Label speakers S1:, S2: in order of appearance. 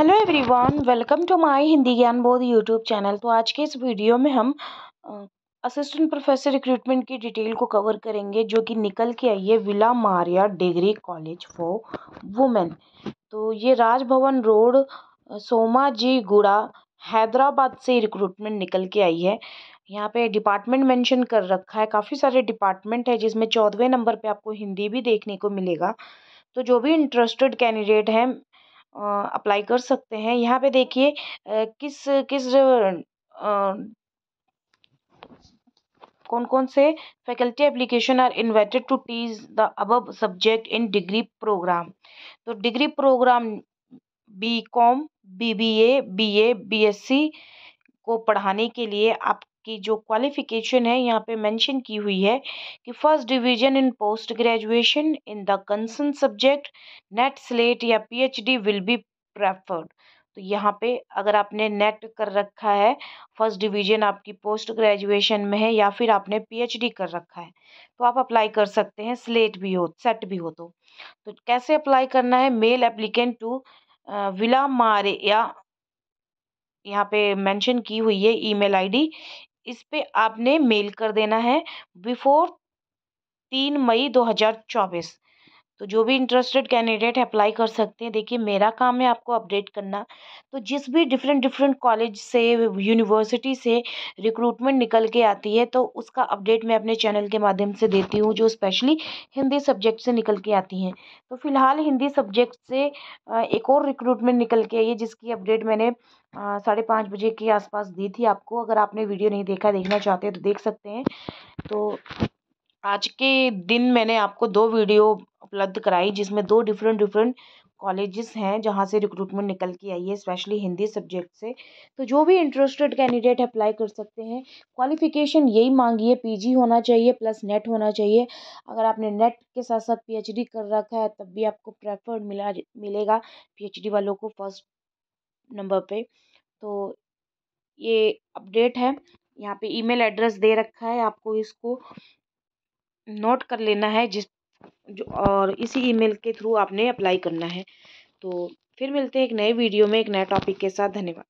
S1: hello everyone welcome to my Hindi Gyan Bodh YouTube channel तो आज के इस वीडियो में हम असिस्टेंट प्रोफेसर रिक्रूटमेंट की डिटेल को कवर करेंगे जो कि निकल के आई है Villa Maria degree college for women तो ये राजभवन रोड सोमा जी गुड़ा हैदराबाद से रिक्रूटमेंट निकल के आई है यहाँ पे डिपार्टमेंट मेंशन कर रखा है काफ़ी सारे डिपार्टमेंट है जिसमें चौदहवें नंबर पे आपको हिंदी भी देखने को मिलेगा तो जो भी इंटरेस्टेड कैंडिडेट हैं अप्लाई कर सकते हैं यहाँ पे देखिए किस किस कौन कौन से faculty application are invited to teach the अब सब्जेक्ट इन डिग्री प्रोग्राम तो degree program B com B B A B A B S C को पढ़ाने के लिए आप की जो क्वालिफ़िकेशन है यहाँ पे मेंशन की हुई है कि first division in post graduation in the concern subject NET SLET या पीएचडी विल बी प्रेफर्ड तो यहाँ पे अगर आपने नेट कर रखा है फर्स्ट डिवीजन आपकी पोस्ट ग्रेजुएशन में है या फिर आपने पीएचडी कर रखा है तो आप अप्लाई कर सकते हैं स्लेट भी हो सेट भी हो तो तो कैसे अप्लाई करना है मेल एप्लीकेंट टू विला मारे या यहाँ पे मेंशन की हुई है ईमेल आईडी इस पर आपने मेल कर देना है बिफोर तीन मई दो हज़ार चौबीस तो जो भी इंटरेस्टेड कैंडिडेट अप्लाई कर सकते हैं देखिए मेरा काम है आपको अपडेट करना तो जिस भी डिफरेंट डिफरेंट कॉलेज से यूनिवर्सिटी से रिक्रूटमेंट निकल के आती है तो उसका अपडेट मैं अपने चैनल के माध्यम से देती हूँ जो स्पेशली हिंदी सब्जेक्ट से निकल के आती हैं तो फिलहाल हिंदी सब्जेक्ट से एक और रिक्रूटमेंट निकल के आई है जिसकी अपडेट मैंने साढ़े पाँच बजे के आसपास दी थी आपको अगर आपने वीडियो नहीं देखा देखना चाहते हैं तो देख सकते हैं तो आज के दिन मैंने आपको दो वीडियो उपलब्ध कराई जिसमें दो डिफरेंट डिफरेंट कॉलेजेस हैं जहाँ से रिक्रूटमेंट निकल के आई है स्पेशली हिंदी सब्जेक्ट से तो जो भी इंटरेस्टेड कैंडिडेट अप्लाई कर सकते हैं क्वालिफिकेशन यही मांगी है पीजी होना चाहिए प्लस नेट होना चाहिए अगर आपने नेट के साथ साथ पीएचडी कर रखा है तब भी आपको प्रेफर्ड मिला मिलेगा पीएचडी वालों को फर्स्ट नंबर पर तो ये अपडेट है यहाँ पर ई एड्रेस दे रखा है आपको इसको नोट कर लेना है जिस जो और इसी ईमेल के थ्रू आपने अप्लाई करना है तो फिर मिलते हैं एक नए वीडियो में एक नए टॉपिक के साथ धन्यवाद